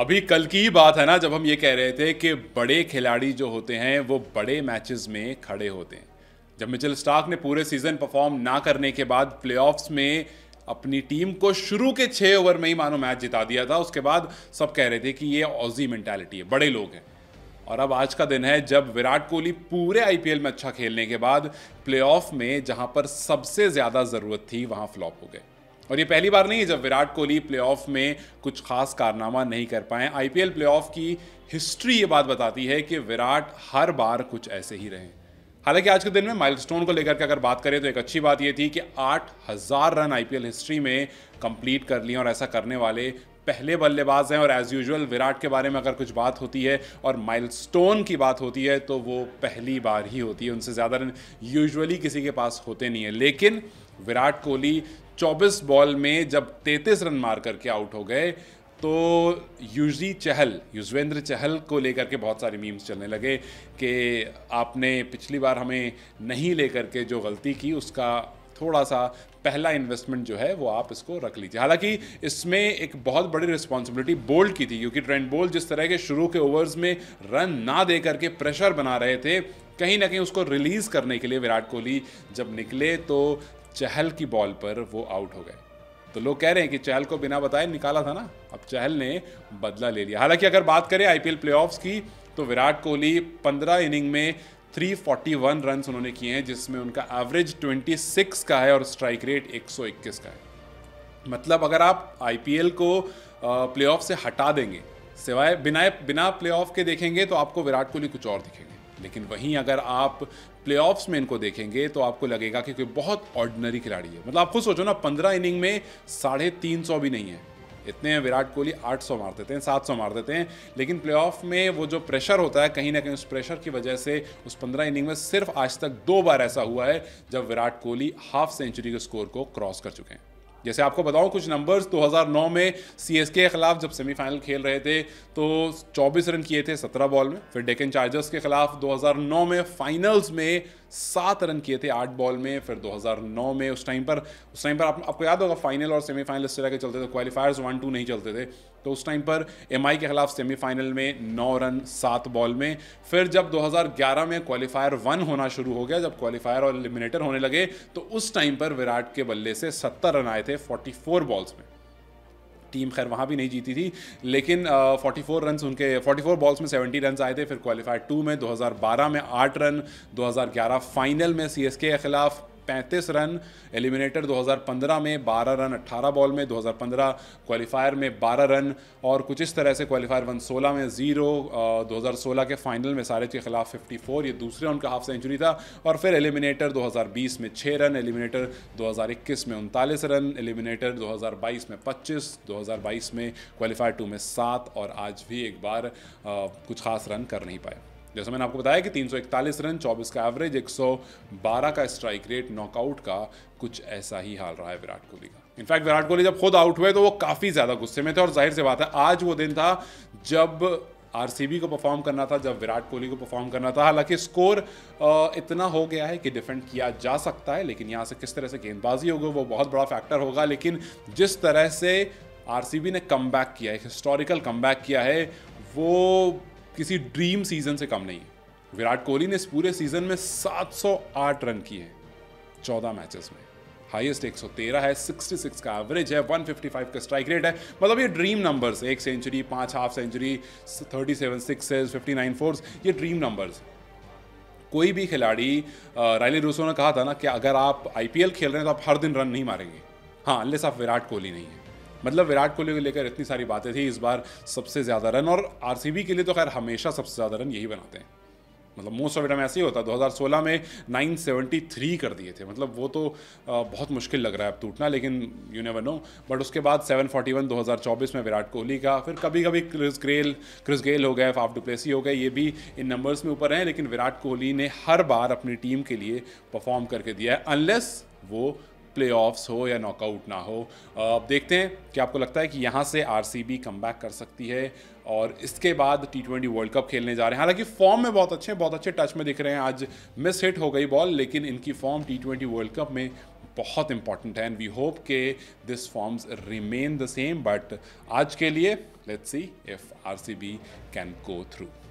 अभी कल की ही बात है ना जब हम ये कह रहे थे कि बड़े खिलाड़ी जो होते हैं वो बड़े मैचेस में खड़े होते हैं जब मिचेल स्टार्क ने पूरे सीजन परफॉर्म ना करने के बाद प्ले में अपनी टीम को शुरू के छः ओवर में ही मानो मैच जिता दिया था उसके बाद सब कह रहे थे कि ये ऑजी मैंटेलिटी है बड़े लोग हैं और अब आज का दिन है जब विराट कोहली पूरे आईपीएल में अच्छा खेलने के बाद प्लेऑफ में जहां पर सबसे ज़्यादा ज़रूरत थी वहां फ्लॉप हो गए और ये पहली बार नहीं है जब विराट कोहली प्ले में कुछ खास कारनामा नहीं कर पाए आई पी की हिस्ट्री ये बात बताती है कि विराट हर बार कुछ ऐसे ही रहे हालांकि आज के दिन में माइलस्टोन को लेकर के अगर बात करें तो एक अच्छी बात यह थी कि आठ हज़ार रन आईपीएल हिस्ट्री में कंप्लीट कर लिए और ऐसा करने वाले पहले बल्लेबाज हैं और एज यूजुअल विराट के बारे में अगर कुछ बात होती है और माइलस्टोन की बात होती है तो वो पहली बार ही होती है उनसे ज़्यादा रन यूजुअली किसी के पास होते नहीं है लेकिन विराट कोहली 24 बॉल में जब 33 रन मार करके आउट हो गए तो यूजी चहल युजवेंद्र चहल को लेकर के बहुत सारे मीम्स चलने लगे कि आपने पिछली बार हमें नहीं लेकर के जो गलती की उसका थोड़ा सा पहला इन्वेस्टमेंट जो है वो आप इसको रख लीजिए हालांकि इसमें एक बहुत बड़ी रिस्पॉन्सिबिलिटी बोल्ड की थी क्योंकि ट्रेंड बोल्ड जिस तरह के शुरू के ओवर्स में रन ना दे करके प्रेशर बना रहे थे कहीं ना कहीं उसको रिलीज़ करने के लिए विराट कोहली जब निकले तो चहल की बॉल पर वो आउट हो गए तो लोग कह रहे हैं कि चहल को बिना बताए निकाला था ना अब चहल ने बदला ले लिया हालांकि अगर बात करें आईपीएल प्लेऑफ्स की तो विराट कोहली 15 इनिंग में 341 रन उन्होंने किए हैं जिसमें उनका एवरेज 26 का है और स्ट्राइक रेट 121 का है मतलब अगर आप आईपीएल को प्लेऑफ से हटा देंगे सिवाय बिना बिना प्लेऑफ के देखेंगे तो आपको विराट कोहली कुछ और दिखेंगे लेकिन वहीं अगर आप प्लेऑफ्स में इनको देखेंगे तो आपको लगेगा कि कोई बहुत ऑर्डिनरी खिलाड़ी है मतलब आप खुद सोचो ना पंद्रह इनिंग में साढ़े तीन सौ भी नहीं है इतने विराट कोहली 800 मार देते हैं 700 मार देते हैं लेकिन प्लेऑफ में वो जो प्रेशर होता है कहीं ना कहीं उस प्रेशर की वजह से उस 15 इनिंग में सिर्फ आज तक दो बार ऐसा हुआ है जब विराट कोहली हाफ सेंचुरी के स्कोर को क्रॉस कर चुके हैं जैसे आपको बताऊं कुछ नंबर्स 2009 में सी के खिलाफ जब सेमीफाइनल खेल रहे थे तो 24 रन किए थे 17 बॉल में फिर डेकन चार्जर्स के खिलाफ 2009 में फाइनल्स में सात रन किए थे आठ बॉल में फिर 2009 में उस टाइम पर उस टाइम पर आप, आपको याद होगा फाइनल और सेमीफाइनल इस तरह के चलते थे क्वालिफायर्स वन टू नहीं चलते थे तो उस टाइम पर एम के खिलाफ सेमीफाइनल में नौ रन सात बॉल में फिर जब 2011 में क्वालिफायर वन होना शुरू हो गया जब क्वालिफायर और एलिमिनेटर होने लगे तो उस टाइम पर विराट के बल्ले से सत्तर रन आए थे फोर्टी बॉल्स में टीम खैर वहाँ भी नहीं जीती थी लेकिन फोर्टी फोर रन उनके फोर्टी फोर बॉल्स में सेवेंटी रन आए थे फिर क्वालिफाइड टू में दो हज़ार बारह में आठ रन दो हज़ार ग्यारह फाइनल में सी एस के खिलाफ पैंतीस रन एलिमिनेटर 2015 में 12 रन 18 बॉल में 2015 क्वालिफायर में 12 रन और कुछ इस तरह से क्वालिफायर वन सोलह में ज़ीरो 2016 के फाइनल में सारे के खिलाफ 54 ये दूसरे उनका हाफ सेंचुरी था और फिर एलिमिनेटर 2020 में छः रन एलिमिनेटर 2021 में उनतालीस रन एलिमिनेटर 2022 में 25 2022 में क्वालिफायर टू में सात और आज भी एक बार आ, कुछ खास रन कर नहीं पाए जैसा मैंने आपको बताया कि 341 रन 24 का एवरेज 112 का स्ट्राइक रेट नॉकआउट का कुछ ऐसा ही हाल रहा है विराट कोहली का इनफैक्ट विराट कोहली जब खुद आउट हुए तो वो काफ़ी ज़्यादा गुस्से में थे और जाहिर सी बात है आज वो दिन था जब आरसीबी को परफॉर्म करना था जब विराट कोहली को परफॉर्म करना था हालांकि स्कोर इतना हो गया है कि डिफेंड किया जा सकता है लेकिन यहाँ से किस तरह से गेंदबाजी होगी वो बहुत बड़ा फैक्टर होगा लेकिन जिस तरह से आरसीबी ने कम किया एक हिस्टोरिकल कम किया है वो किसी ड्रीम सीजन से कम नहीं है विराट कोहली ने इस पूरे सीजन में 708 रन किए हैं 14 मैचेस में हाईएस्ट 113 है 66 का एवरेज है 155 का स्ट्राइक रेट है मतलब ये ड्रीम नंबर्स एक सेंचुरी पांच half century 37 seven six fifty nine fours ये ड्रीम नंबर्स कोई भी खिलाड़ी रैली रूसो ने कहा था ना कि अगर आप आईपीएल खेल रहे हैं तो आप हर दिन रन नहीं मारेंगे हाँ अनलेस आप विराट कोहली नहीं है मतलब विराट कोहली को लेकर इतनी सारी बातें थी इस बार सबसे ज़्यादा रन और आर के लिए तो खैर हमेशा सबसे ज़्यादा रन यही बनाते हैं मतलब मोस्ट ऑफ टाइम ऐसे ही होता है 2016 में 973 कर दिए थे मतलब वो तो बहुत मुश्किल लग रहा है अब टूटना लेकिन यू नेवर नो बट उसके बाद 741 2024 में विराट कोहली का फिर कभी कभी क्रिस ग्रेल क्रिस गेल हो गए फाफ डुप्लेसी हो गए ये भी इन नंबर्स में ऊपर हैं लेकिन विराट कोहली ने हर बार अपनी टीम के लिए परफॉर्म करके दिया है अनलेस वो प्ले हो या नॉकआउट ना हो अब देखते हैं कि आपको लगता है कि यहाँ से आर कम बैक कर सकती है और इसके बाद टी ट्वेंटी वर्ल्ड कप खेलने जा रहे हैं हालांकि फॉर्म में बहुत अच्छे हैं बहुत अच्छे टच में दिख रहे हैं आज मिस हिट हो गई बॉल लेकिन इनकी form T twenty World Cup में बहुत इंपॉर्टेंट है एंड वी होप के this forms remain the same but आज के लिए let's see if RCB can go through